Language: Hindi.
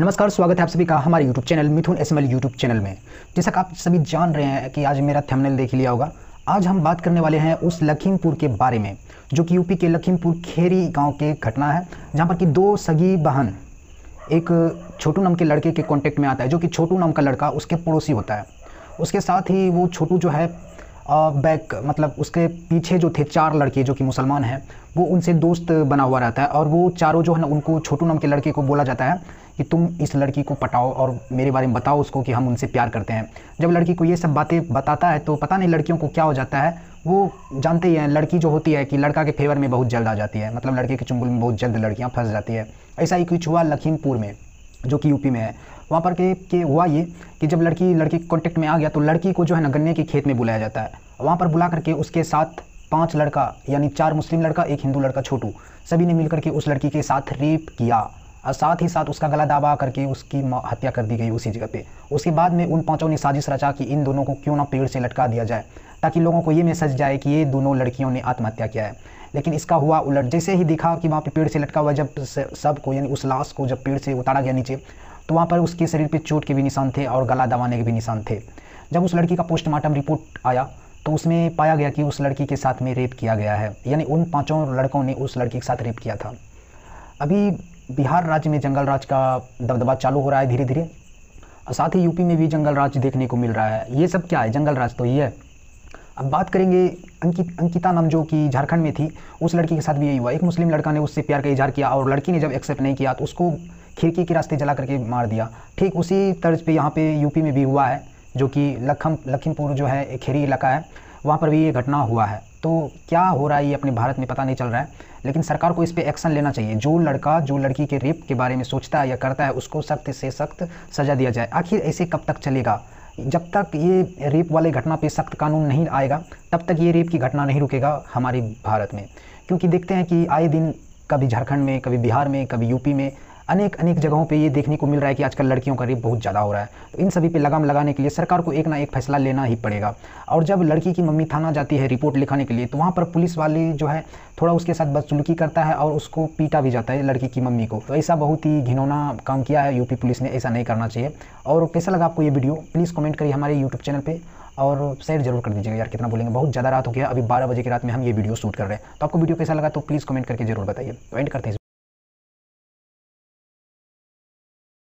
नमस्कार स्वागत है आप सभी का हमारे YouTube channel Mithun S M YouTube channel में जैसा आप सभी जान रहे हैं कि आज मेरा थंबनेल देख लिया होगा आज हम बात करने वाले हैं उस लखीमपुर के बारे में जो कि यूपी के लखीमपुर खेरी गांव के घटना है जहां पर कि दो सगी बहन एक छोटू नाम के लड़के के कॉन्टेक्ट में आता है जो कि छोटू नाम का लड़का उसके पड़ोसी होता है उसके साथ ही वो छोटू जो है बैक मतलब उसके पीछे जो थे चार लड़के जो कि मुसलमान हैं वो उनसे दोस्त बना हुआ रहता है और वो चारों जो है ना उनको छोटू नाम के लड़के को बोला जाता है कि तुम इस लड़की को पटाओ और मेरे बारे में बताओ उसको कि हम उनसे प्यार करते हैं जब लड़की को ये सब बातें बताता है तो पता नहीं लड़कियों को क्या हो जाता है वो जानते ही हैं लड़की जो होती है कि लड़का के फेवर में बहुत जल्द आ जाती है मतलब लड़के के चुंगल में बहुत जल्द लड़कियाँ फंस जाती है ऐसा ही कुछ हुआ लखीमपुर में जो कि यूपी में है वहाँ पर के, के हुआ ये कि जब लड़की लड़की कॉन्टेक्ट में आ गया तो लड़की को जो है ना गन्ने के खेत में बुलाया जाता है वहाँ पर बुला करके उसके साथ पांच लड़का यानी चार मुस्लिम लड़का एक हिंदू लड़का छोटू सभी ने मिलकर के उस लड़की के साथ रेप किया और साथ ही साथ उसका गला दबा करके उसकी हत्या कर दी गई उसी जगह पे उसके बाद में उन पांचों ने साजिश रचा कि इन दोनों को क्यों ना पेड़ से लटका दिया जाए ताकि लोगों को ये मैसेज जाए कि ये दोनों लड़कियों ने आत्महत्या किया है लेकिन इसका हुआ उलट जैसे ही दिखा कि वहाँ पे पेड़ से लटका हुआ जब सब को यानी उस लाश को जब पेड़ से उतारा गया नीचे तो वहाँ पर उसके शरीर पर चोट के भी निशान थे और गला दबाने के भी निशान थे जब उस लड़की का पोस्टमार्टम रिपोर्ट आया तो उसमें पाया गया कि उस लड़की के साथ में रेप किया गया है यानी उन पाँचों लड़कों ने उस लड़की के साथ रेप किया था अभी बिहार राज्य में जंगल राज का दबदबा चालू हो रहा है धीरे धीरे और साथ ही यूपी में भी जंगल राज देखने को मिल रहा है ये सब क्या है जंगल राज तो ये है अब बात करेंगे अंकित अंकिता नाम जो कि झारखंड में थी उस लड़की के साथ भी यही हुआ एक मुस्लिम लड़का ने उससे प्यार का इजहार किया और लड़की ने जब एक्सेप्ट नहीं किया तो उसको खिड़की के रास्ते जला करके मार दिया ठीक उसी तर्ज पे यहाँ पे यूपी में भी हुआ है जो कि लखम लखीमपुर जो है एक खेरी इलाका है वहाँ पर भी ये घटना हुआ है तो क्या हो रहा है ये अपने भारत में पता नहीं चल रहा है लेकिन सरकार को इस पर एक्शन लेना चाहिए जो लड़का जो लड़की के रेप के बारे में सोचता है या करता है उसको सख्त से सख्त सज़ा दिया जाए आखिर ऐसे कब तक चलेगा जब तक ये रेप वाले घटना पे सख्त कानून नहीं आएगा तब तक ये रेप की घटना नहीं रुकेगा हमारे भारत में क्योंकि देखते हैं कि आए दिन कभी झारखंड में कभी बिहार में कभी यूपी में अनेक अनेक जगहों पे ये देखने को मिल रहा है कि आजकल लड़कियों का रेप बहुत ज़्यादा हो रहा है तो इन सभी पे लगाम लगाने के लिए सरकार को एक ना एक फैसला लेना ही पड़ेगा और जब लड़की की मम्मी थाना जाती है रिपोर्ट लिखाने के लिए तो वहाँ पर पुलिस वाले जो है थोड़ा उसके साथ बदसुलकी करता है और उसको पीटा भी जाता है लड़की की मम्मी को तो ऐसा बहुत ही घिनौना काम किया है यूपी पुलिस ने ऐसा नहीं करना चाहिए और कैसा लगा आपको ये वीडियो प्लीज़ कमेंट करिए हमारे यूट्यूब चैनल पर और शेयर जरूर कर दीजिएगा यार कितना बोलेंगे बहुत ज़्यादा रात हो गया अभी बारह बजे की रात में हम ये वीडियो शूट कर रहे हैं तो आपको वीडियो कैसा लगा तो प्लीज़ कमेंट करके जरूर बताइए कमेंट तो करते हैं